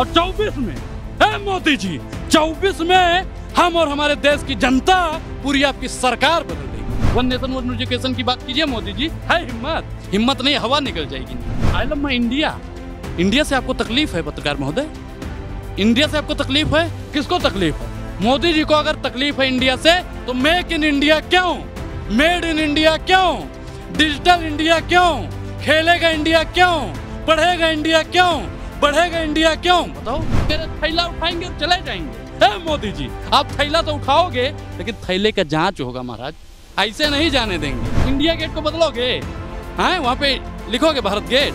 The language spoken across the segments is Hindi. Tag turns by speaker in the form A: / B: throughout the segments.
A: और 24 में है मोदी जी 24 में हम और हमारे देश की जनता पूरी आपकी सरकार बदल देगी वन नेशन वन एजुकेशन की बात कीजिए मोदी जी है हिम्मत हिम्मत नहीं हवा निकल जाएगी I love my India India से आपको तकलीफ है पत्रकार महोदय इंडिया से आपको तकलीफ है किसको तकलीफ है मोदी जी को अगर तकलीफ है इंडिया से तो मेक इन इंडिया क्यों मेड इन इंडिया क्यों डिजिटल इंडिया क्यों खेलेगा इंडिया क्यों पढ़ेगा इंडिया क्यों बढ़ेगा इंडिया क्यों बताओ थैला उठाएंगे चले जाएंगे है मोदी जी आप थैला तो उठाओगे लेकिन थैले का जांच होगा महाराज ऐसे नहीं जाने देंगे इंडिया गेट को बदलोगे हाँ वहाँ पे लिखोगे भारत गेट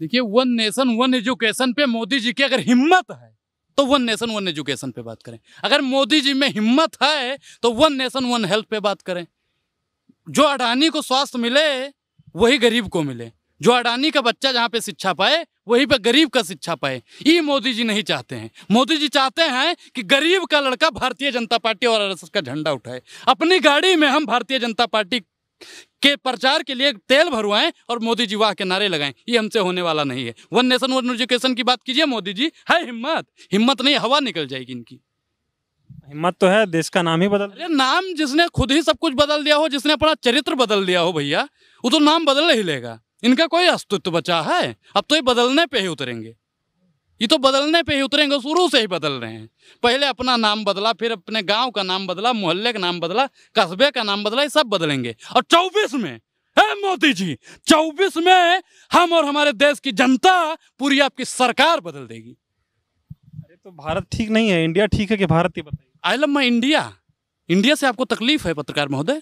A: देखिए वन नेशन वन एजुकेशन पे मोदी जी की अगर हिम्मत है तो वन नेशन वन एजुकेशन पे बात करें अगर मोदी जी में हिम्मत है तो वन नेशन वन हेल्थ पे बात करें जो अडानी को स्वास्थ्य मिले वही गरीब को मिले जो अडानी का बच्चा जहाँ पे शिक्षा पाए वहीं पे गरीब का शिक्षा पाए ये मोदी जी नहीं चाहते हैं मोदी जी चाहते हैं कि गरीब का लड़का भारतीय जनता पार्टी और आर का झंडा उठाए अपनी गाड़ी में हम भारतीय जनता पार्टी के प्रचार के लिए तेल भरवाएं और मोदी जी वाह के नारे लगाएं ये हमसे होने वाला नहीं है वन नेशन वन एजुकेशन की बात कीजिए मोदी जी है हिम्मत हिम्मत नहीं हवा निकल जाएगी इनकी
B: हिम्मत तो है देश का नाम ही बदल
A: अरे नाम जिसने खुद ही सब कुछ बदल दिया हो जिसने अपना चरित्र बदल दिया हो भैया वो तो नाम बदल ही लेगा इनका कोई अस्तित्व बचा है अब तो ये बदलने पे ही उतरेंगे ये तो बदलने पे ही उतरेंगे शुरू से ही बदल रहे हैं पहले अपना नाम बदला फिर अपने गांव का नाम बदला मोहल्ले का नाम बदला कस्बे का नाम बदला ये सब बदलेंगे और चौबीस में है मोदी जी चौबीस में हम और हमारे देश की जनता पूरी आपकी सरकार बदल देगी
B: अरे तो भारत ठीक नहीं है इंडिया ठीक है कि भारत ही बताइए I love my India
A: India से आपको तकलीफ है पत्रकार महोदय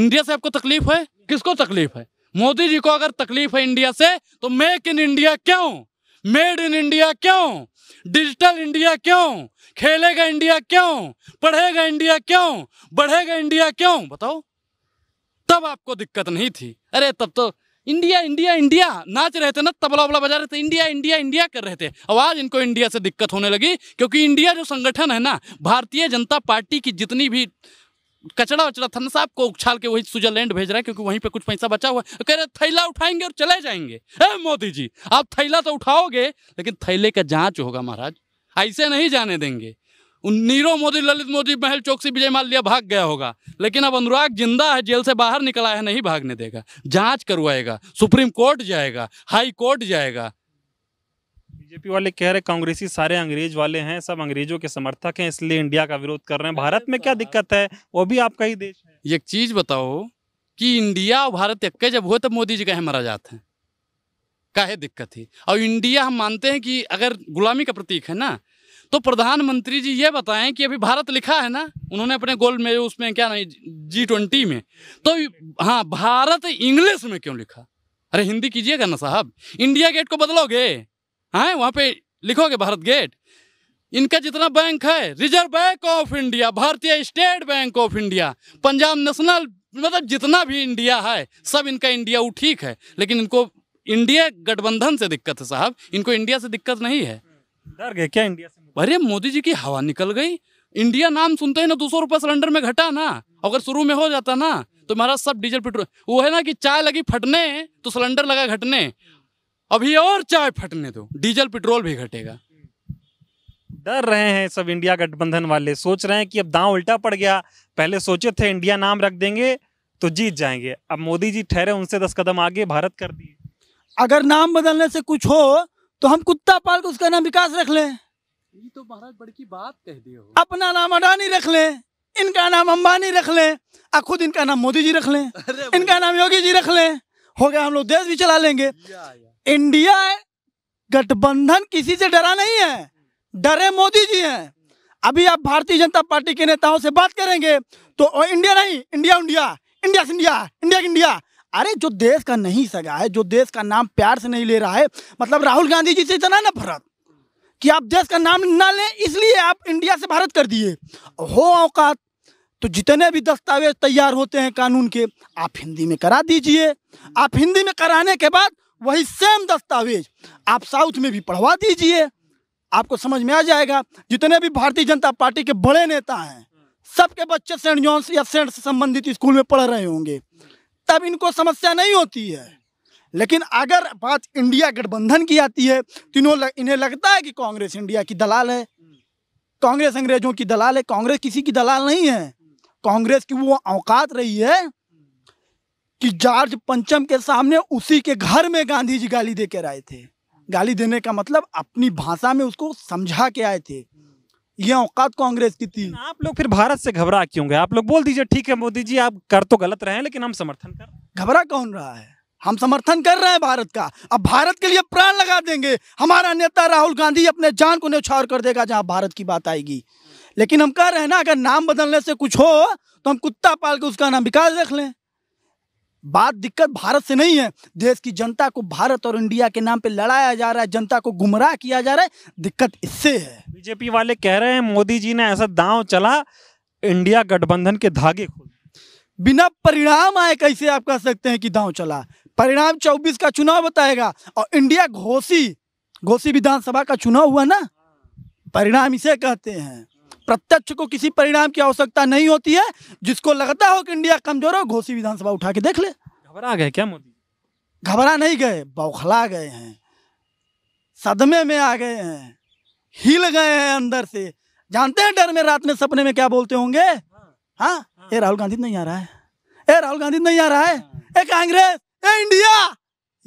A: इंडिया से आपको तकलीफ है किसको तकलीफ है मोदी जी को अगर तकलीफ है इंडिया से तो मेक इन इंडिया क्यों मेड इन इंडिया क्यों डिजिटल इंडिया क्यों खेलेगा इंडिया क्यों पढ़ेगा इंडिया क्यों बढ़ेगा इंडिया क्यों बताओ तब आपको दिक्कत नहीं थी अरे तब तो इंडिया इंडिया इंडिया नाच रहे थे ना तबला वबला बजा रहे थे इंडिया इंडिया इंडिया कर रहे थे अब आज इनको इंडिया से दिक्कत होने लगी क्योंकि इंडिया जो संगठन है ना भारतीय जनता पार्टी की जितनी भी कचड़ा वचड़ा थन साहब को उछाल के वही स्विट्जरलैंड भेज रहा है क्योंकि वहीं पे कुछ पैसा बचा हुआ है कह रहे थैला उठाएंगे और चले जाएंगे है मोदी जी आप थैला तो उठाओगे लेकिन थैले का जांच होगा महाराज ऐसे नहीं जाने देंगे नीरव मोदी ललित मोदी महल चौकसी विजय माल्या भाग गया होगा लेकिन अब अनुराग जिंदा है जेल से बाहर निकला है नहीं भागने देगा
B: जाँच करवाएगा सुप्रीम कोर्ट जाएगा हाई कोर्ट जाएगा बीजेपी वाले कह रहे कांग्रेसी सारे अंग्रेज वाले हैं सब अंग्रेजों के समर्थक हैं इसलिए इंडिया का विरोध कर रहे हैं भारत में तो क्या हाँ। दिक्कत है वो भी आपका ही देश है एक चीज बताओ कि इंडिया और भारत
A: एक जब हो तब मोदी जी का मरा जाते हैं काहे दिक्कत है और इंडिया हम मानते हैं कि अगर गुलामी का प्रतीक है ना तो प्रधानमंत्री जी ये बताएं कि अभी भारत लिखा है ना उन्होंने अपने गोल में उसमें क्या नहीं जी ट्वेंटी में तो हाँ भारत इंग्लिश में क्यों लिखा अरे हिंदी कीजिएगा ना साहब इंडिया गेट को बदलोगे हैं हाँ, वहाँ पे लिखोगे भारत गेट इनका जितना बैंक है reserve bank of India Bharatiya state bank of India Punjab national मतलब जितना भी इंडिया है सब इनका इंडिया वो ठीक है लेकिन इनको इंडिया गठबंधन से दिक्कत है साहब इनको इंडिया से दिक्कत नहीं है डर गए क्या इंडिया से अरे मोदी जी की हवा निकल गई इंडिया नाम सुनते ही ना दो सौ सिलेंडर में घटा ना अगर शुरू में हो जाता ना तो महाराज सब डीजल पेट्रोल वो है ना कि चाय
B: लगी फटने तो सिलेंडर लगा घटने अभी और चाय फटने दो डीजल पेट्रोल भी घटेगा डर रहे हैं सब इंडिया गठबंधन वाले सोच रहे हैं कि अब दांव उल्टा पड़ गया पहले सोचे थे इंडिया नाम रख देंगे तो जीत जाएंगे अब मोदी जी ठहरे उनसे दस कदम आगे भारत कर दिए अगर नाम बदलने से कुछ हो
C: तो हम कुत्ता पाल के उसका नाम विकास रख लें ये
A: तो महाराज बड़ी की बात कह दी
C: हो अपना नाम अडानी रख लें इनका नाम अंबानी रख लें और खुद इनका नाम मोदी जी रख लें इनका नाम योगी जी रख लें हो गया हम लोग देश भी चला लेंगे इंडिया गठबंधन किसी से डरा नहीं है डरे मोदी जी हैं अभी आप भारतीय जनता पार्टी के नेताओं से बात करेंगे तो इंडिया नहीं India India India India India India अरे जो देश का नहीं सगा है जो देश का नाम प्यार से नहीं ले रहा है मतलब राहुल गांधी जी से इतना नफरत कि आप देश का नाम ना लें इसलिए आप इंडिया से भारत कर दिए हो औकात तो जितने भी दस्तावेज तैयार होते हैं कानून के आप हिंदी में करा दीजिए आप हिंदी में कराने के बाद वही सेम दस्तावेज आप साउथ में भी पढ़वा दीजिए आपको समझ में आ जाएगा जितने भी भारतीय जनता पार्टी के बड़े नेता हैं सबके बच्चे सेंट जॉन्स या सेंट से संबंधित स्कूल में पढ़ रहे होंगे तब इनको समस्या नहीं होती है लेकिन अगर बात इंडिया गठबंधन की आती है तो इन्हों लग, इन्हें लगता है कि कांग्रेस इंडिया की दलाल है कांग्रेस अंग्रेजों की दलाल है कांग्रेस किसी की दलाल नहीं है कांग्रेस की वो औकात रही है कि जॉर्ज पंचम के सामने उसी के घर में गांधी जी गाली दे कर आए थे गाली देने का मतलब अपनी
B: भाषा में उसको समझा के आए थे ये औकात कांग्रेस की थी आप लोग फिर भारत से घबरा क्यों गए आप लोग बोल दीजिए ठीक है मोदी जी आप कर तो गलत रहे हैं लेकिन हम समर्थन कर घबरा कौन रहा है हम समर्थन कर रहे हैं भारत का अब भारत के लिए प्राण लगा देंगे हमारा नेता
C: राहुल गांधी अपने जान को न्यौछावर कर देगा जहां भारत की बात आएगी लेकिन हम कह रहे हैं ना अगर नाम बदलने से कुछ हो तो हम कुत्ता पाल के उसका नाम विकास रख लें बात दिक्कत भारत से नहीं है देश की जनता को भारत और इंडिया के नाम पे लड़ाया जा रहा है जनता को गुमराह किया
B: जा रहा है दिक्कत इससे है बीजेपी वाले कह रहे हैं मोदी जी ने ऐसा दांव चला इंडिया गठबंधन के धागे खोल बिना परिणाम आए कैसे आप कह सकते हैं कि दांव
C: चला परिणाम 24 का चुनाव बताएगा और इंडिया घोसी घोसी विधानसभा का चुनाव हुआ ना परिणाम इसे कहते हैं प्रत्यक्ष को किसी परिणाम की आवश्यकता नहीं होती है जिसको लगता हो कि इंडिया कमजोर हो घोसी विधानसभा उठा के देख ले घबरा गए क्या मोदी घबरा नहीं गए बौखला गए हैं सदमे में आ गए हैं हिल गए हैं अंदर से जानते हैं डर में रात में सपने में क्या बोलते होंगे हाँ ये हाँ? राहुल गांधी तो नहीं आ रहा है ए राहुल गांधी तो नहीं आ रहा है हाँ। ए कांग्रेस
B: ए इंडिया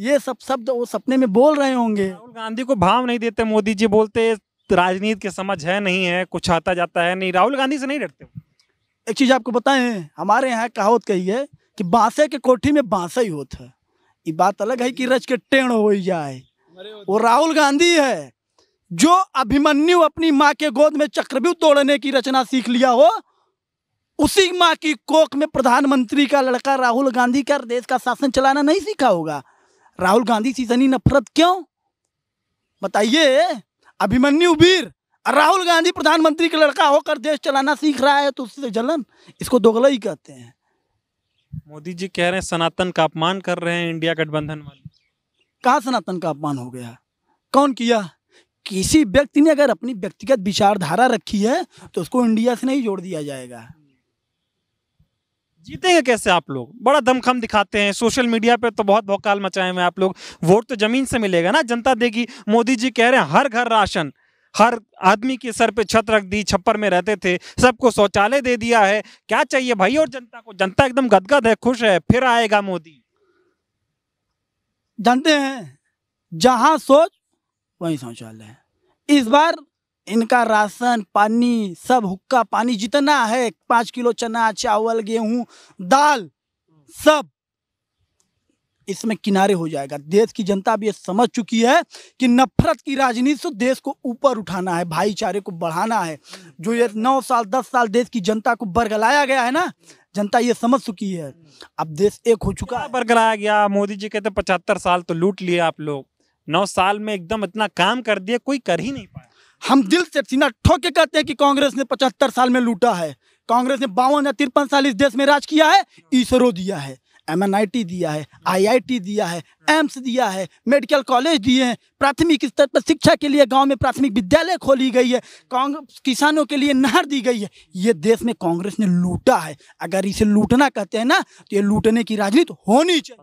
B: ये सब शब्द वो सपने में बोल रहे होंगे राहुल गांधी को भाव नहीं देते मोदी जी बोलते राजनीति के समझ है नहीं है कुछ आता जाता है नहीं राहुल गांधी से नहीं डरते
C: एक चीज़ आपको बताएं हमारे यहाँ कहावत कही है कि बांसे के कोठी में बांसा ही होता है ये बात अलग है कि रच के टेण हो जाए वो राहुल गांधी है जो अभिमन्यु अपनी माँ के गोद में चक्रव्यूह तोड़ने की रचना सीख लिया हो उसी माँ की कोख में प्रधानमंत्री का लड़का राहुल गांधी का देश का शासन चलाना नहीं सीखा होगा राहुल गांधी सी सनी नफरत क्यों बताइए अभिमन्यु वीर राहुल गांधी प्रधानमंत्री का लड़का होकर देश चलाना सीख रहा है तो उससे जलन इसको दोगला ही कहते हैं
B: मोदी जी कह रहे हैं सनातन का अपमान कर रहे हैं इंडिया गठबंधन वाले
C: कहा सनातन का अपमान हो गया कौन किया किसी व्यक्ति ने अगर अपनी व्यक्तिगत विचारधारा रखी है तो उसको इंडिया से नहीं जोड़ दिया जाएगा
B: जीतेंगे कैसे आप लोग बड़ा दमखम दिखाते हैं सोशल मीडिया पे तो बहुत भौकाल मचाए हुए आप लोग वोट तो जमीन से मिलेगा ना जनता देगी मोदी जी कह रहे हैं हर घर राशन हर आदमी के सर पे छत रख दी छप्पर में रहते थे सबको शौचालय दे दिया है क्या चाहिए भाई और जनता को जनता एकदम गदगद है खुश है फिर आएगा मोदी जानते हैं जहां सोच वहीं शौचालय
C: इस बार इनका राशन पानी सब हुक्का पानी जितना है पाँच किलो चना चावल गेहूं दाल सब इसमें किनारे हो जाएगा देश की जनता भी ये समझ चुकी है कि नफरत की राजनीति से देश को ऊपर उठाना है भाईचारे को बढ़ाना है जो ये नौ साल दस साल देश की जनता
B: को बरगलाया गया है ना जनता ये समझ चुकी है अब देश एक हो चुका है बरगलाया गया मोदी जी कहते तो पचहत्तर साल तो लूट लिए आप लोग नौ साल में एकदम इतना काम कर दिया कोई कर ही नहीं पाया हम दिल से सीना ठोक के कहते हैं कि कांग्रेस ने पचहत्तर साल में लूटा है
C: कांग्रेस ने बावन या तिरपन साल इस देश में राज किया है इसरो दिया है एम दिया है आईआईटी दिया है एम्स दिया है मेडिकल कॉलेज दिए हैं प्राथमिक स्तर पर शिक्षा के लिए गांव में प्राथमिक विद्यालय खोली गई है कांग्रेस किसानों के लिए नहर दी गई है ये देश में कांग्रेस ने लूटा है अगर इसे लूटना कहते हैं ना तो ये लूटने की राजनीति होनी चाहिए